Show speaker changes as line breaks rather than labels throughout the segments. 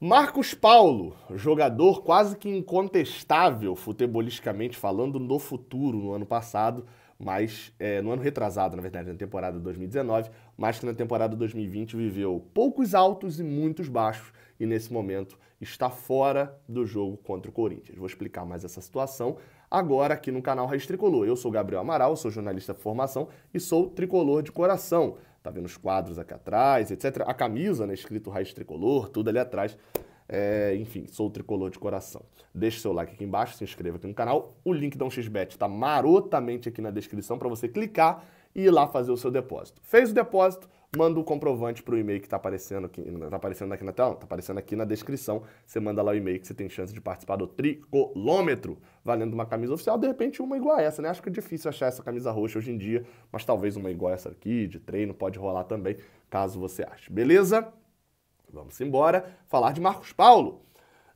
Marcos Paulo, jogador quase que incontestável futebolisticamente falando no futuro, no ano passado, mas é, no ano retrasado, na verdade, na temporada 2019, mas que na temporada 2020 viveu poucos altos e muitos baixos e nesse momento está fora do jogo contra o Corinthians. Vou explicar mais essa situação agora aqui no canal Raiz Tricolor. Eu sou Gabriel Amaral, sou jornalista de formação e sou tricolor de coração. Tá vendo os quadros aqui atrás, etc. A camisa, né? Escrito Raiz Tricolor, tudo ali atrás. É, enfim, sou tricolor de coração. Deixe seu like aqui embaixo, se inscreva aqui no canal. O link da 1xBet está marotamente aqui na descrição para você clicar e ir lá fazer o seu depósito. Fez o depósito, manda o comprovante para o e-mail que está aparecendo aqui, está aparecendo aqui na tela, está aparecendo aqui na descrição. Você manda lá o e-mail que você tem chance de participar do tricolômetro, valendo uma camisa oficial, de repente uma igual a essa, né? Acho que é difícil achar essa camisa roxa hoje em dia, mas talvez uma igual a essa aqui, de treino, pode rolar também, caso você ache. Beleza? Vamos embora falar de Marcos Paulo.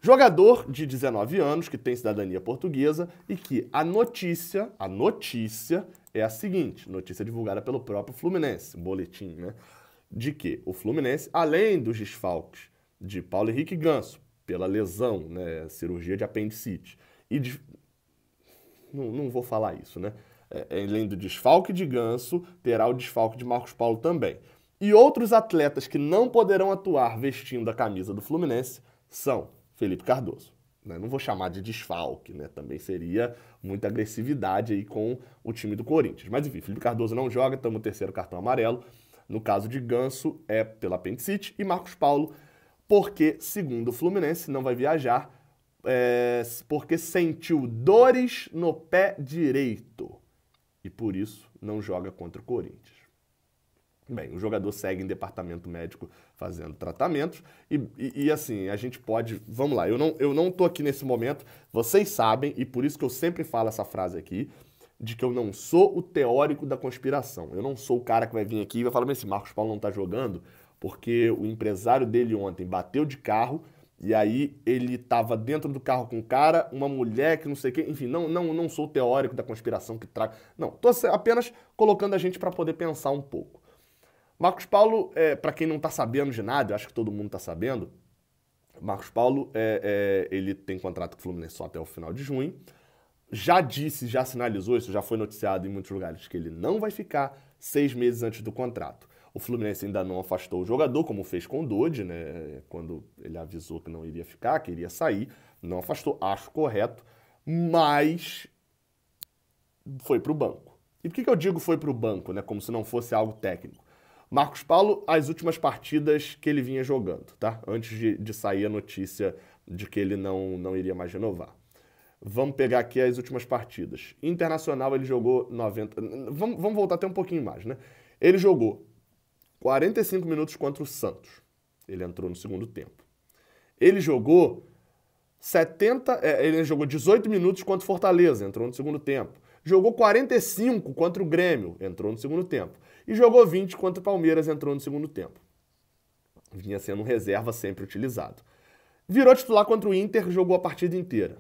Jogador de 19 anos que tem cidadania portuguesa e que a notícia, a notícia é a seguinte, notícia divulgada pelo próprio Fluminense, boletim, né? De que o Fluminense, além dos desfalques de Paulo Henrique Ganso, pela lesão, né, cirurgia de apendicite, e de... Não, não vou falar isso, né? É, é além do desfalque de Ganso, terá o desfalque de Marcos Paulo também. E outros atletas que não poderão atuar vestindo a camisa do Fluminense são Felipe Cardoso, né? Não vou chamar de desfalque, né? Também seria muita agressividade aí com o time do Corinthians. Mas enfim, Felipe Cardoso não joga, estamos no terceiro cartão amarelo. No caso de Ganso, é pela apendicite. E Marcos Paulo, porque, segundo o Fluminense, não vai viajar é, porque sentiu dores no pé direito. E por isso não joga contra o Corinthians. Bem, o jogador segue em departamento médico fazendo tratamentos e, e, e, assim, a gente pode. Vamos lá, eu não, eu não tô aqui nesse momento, vocês sabem, e por isso que eu sempre falo essa frase aqui, de que eu não sou o teórico da conspiração. Eu não sou o cara que vai vir aqui e vai falar, mas esse Marcos Paulo não tá jogando, porque o empresário dele ontem bateu de carro e aí ele estava dentro do carro com um cara, uma mulher que não sei o quê. Enfim, não, não, não sou teórico da conspiração que traga. Não, estou apenas colocando a gente para poder pensar um pouco. Marcos Paulo, é, para quem não está sabendo de nada, eu acho que todo mundo está sabendo, Marcos Paulo é, é, ele tem contrato com o Fluminense só até o final de junho. Já disse, já sinalizou, isso já foi noticiado em muitos lugares, que ele não vai ficar seis meses antes do contrato. O Fluminense ainda não afastou o jogador, como fez com o Dodi, né? Quando ele avisou que não iria ficar, que iria sair, não afastou, acho correto, mas foi para o banco. E por que, que eu digo foi para o banco, né? Como se não fosse algo técnico? Marcos Paulo, as últimas partidas que ele vinha jogando, tá? Antes de, de sair a notícia de que ele não, não iria mais renovar. Vamos pegar aqui as últimas partidas. Internacional ele jogou 90. Vamos, vamos voltar até um pouquinho mais, né? Ele jogou 45 minutos contra o Santos. Ele entrou no segundo tempo. Ele jogou 70. É, ele jogou 18 minutos contra o Fortaleza, entrou no segundo tempo. Jogou 45 contra o Grêmio, entrou no segundo tempo. E jogou 20 contra o Palmeiras, entrou no segundo tempo. Vinha sendo um reserva sempre utilizado. Virou titular contra o Inter, jogou a partida inteira.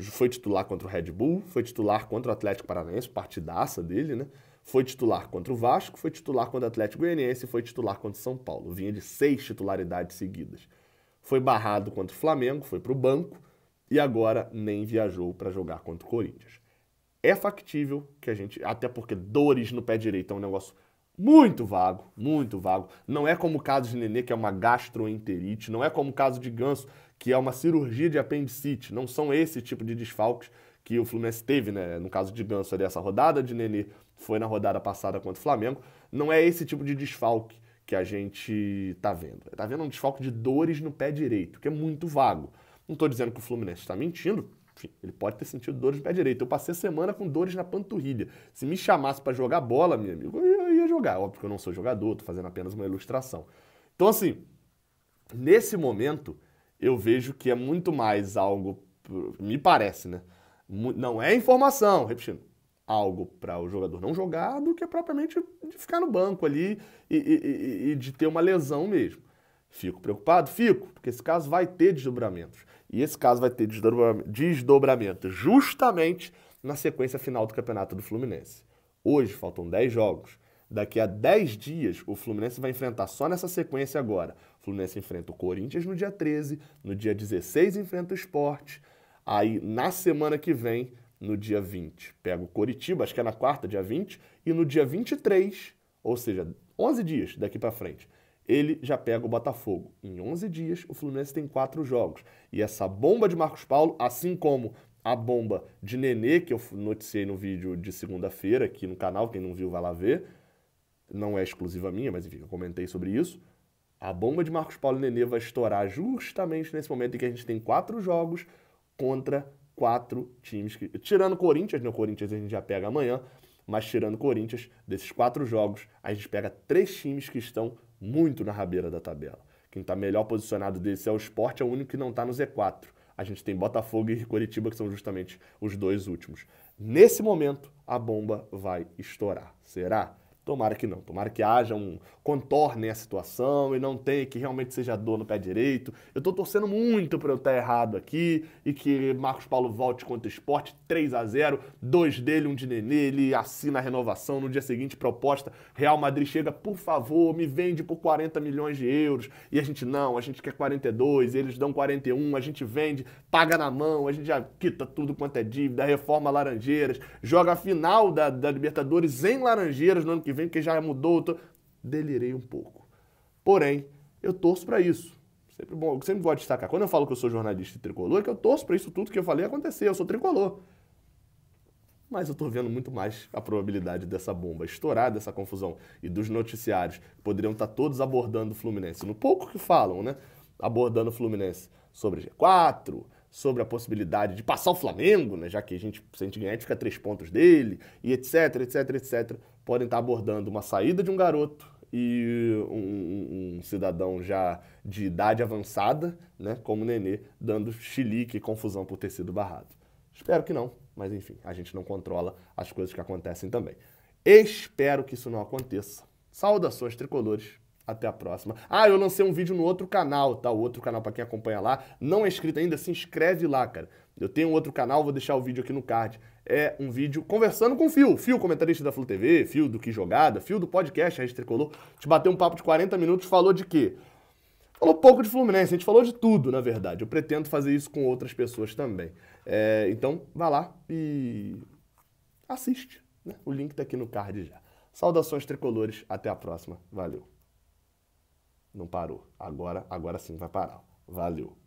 Foi titular contra o Red Bull, foi titular contra o Atlético Paranaense, partidaça dele, né? Foi titular contra o Vasco, foi titular contra o Atlético Goianiense, foi titular contra o São Paulo. Vinha de seis titularidades seguidas. Foi barrado contra o Flamengo, foi para o banco e agora nem viajou para jogar contra o Corinthians. É factível que a gente. Até porque dores no pé direito é um negócio muito vago, muito vago. Não é como o caso de Nenê, que é uma gastroenterite, não é como o caso de Ganso, que é uma cirurgia de apendicite. Não são esse tipo de desfalques que o Fluminense teve, né? No caso de Ganso ali, essa rodada de Nenê foi na rodada passada contra o Flamengo. Não é esse tipo de desfalque que a gente tá vendo. Tá vendo um desfalque de dores no pé direito, que é muito vago. Não tô dizendo que o Fluminense está mentindo, enfim, ele pode ter sentido dores no pé direito. Eu passei a semana com dores na panturrilha. Se me chamasse para jogar bola, meu amigo, eu ia jogar. Óbvio que eu não sou jogador, tô fazendo apenas uma ilustração. Então, assim, nesse momento, eu vejo que é muito mais algo. Me parece, né? Não é informação, repetindo, algo para o jogador não jogar do que propriamente de ficar no banco ali e, e, e, de ter uma lesão mesmo. Fico preocupado? Fico, porque esse caso vai ter desdobramentos. E esse caso vai ter desdobramento justamente na sequência final do Campeonato do Fluminense. Hoje faltam 10 jogos. Daqui a 10 dias, o Fluminense vai enfrentar só nessa sequência agora. O Fluminense enfrenta o Corinthians no dia 13, no dia 16 enfrenta o Sport. Aí, na semana que vem, no dia 20, pega o Coritiba, acho que é na quarta, dia 20, e no dia 23, ou seja, 11 dias daqui para frente, ele já pega o Botafogo. Em 11 dias, o Fluminense tem quatro jogos. E essa bomba de Marcos Paulo, assim como a bomba de Nenê, que eu noticiei no vídeo de segunda-feira aqui no canal, quem não viu vai lá ver, não é exclusiva minha, mas enfim, eu comentei sobre isso. A bomba de Marcos Paulo e Nenê vai estourar justamente nesse momento em que a gente tem quatro jogos contra quatro times. Que, tirando Corinthians, né? O Corinthians a gente já pega amanhã, mas tirando Corinthians, desses quatro jogos, a gente pega três times que estão muito na rabeira da tabela. Quem está melhor posicionado desse é o esporte, é o único que não está no Z4. A gente tem Botafogo e Curitiba, que são justamente os dois últimos. Nesse momento, a bomba vai estourar. Será? Tomara que não, tomara que haja um contorne a situação e não tenha que realmente seja dor no pé direito. Eu estou torcendo muito para eu estar errado aqui e que Marcos Paulo volte contra o esporte 3 a 0 dois dele, um de Nenê, ele assina a renovação, no dia seguinte proposta, Real Madrid chega, por favor, me vende por 40 milhões de euros. E a gente não, a gente quer 42, eles dão 41, a gente vende, paga na mão, a gente já quita tudo quanto é dívida, reforma Laranjeiras, joga a final da, da Libertadores em Laranjeiras no ano que que vem, porque já mudou. Tô... Delirei um pouco. Porém, eu torço para isso. Sempre bom, eu sempre vou destacar. Quando eu falo que eu sou jornalista e tricolor, é que eu torço para isso tudo que eu falei acontecer. Eu sou tricolor. Mas eu estou vendo muito mais a probabilidade dessa bomba estourar, dessa confusão e dos noticiários que poderiam estar tá todos abordando o Fluminense. No pouco que falam, né? Abordando o Fluminense sobre G4, sobre a possibilidade de passar o Flamengo, né? Já que a gente, se a gente ganhar, a gente fica três pontos dele, e etc, etc, etc podem estar abordando uma saída de um garoto e um, um cidadão já de idade avançada, né, como o Nenê, dando chilique e confusão por ter sido barrado. Espero que não, mas enfim, a gente não controla as coisas que acontecem também. Espero que isso não aconteça. Saudações tricolores. Até a próxima. Ah, eu lancei um vídeo no outro canal, tá? O outro canal, para quem acompanha lá, não é inscrito ainda, se inscreve lá, cara. Eu tenho outro canal, vou deixar o vídeo aqui no card. É um vídeo conversando com o Fio. Fio, comentarista da Flu TV, Fio do Que Jogada, Fio do podcast, a gente tricolor. Te bateu um papo de 40 minutos, falou de quê? Falou pouco de Fluminense, a gente falou de tudo, na verdade. Eu pretendo fazer isso com outras pessoas também. É, então, vá lá e assiste. Né? O link tá aqui no card já. Saudações tricolores, até a próxima. Valeu. Não parou. Agora, agora sim vai parar. Valeu.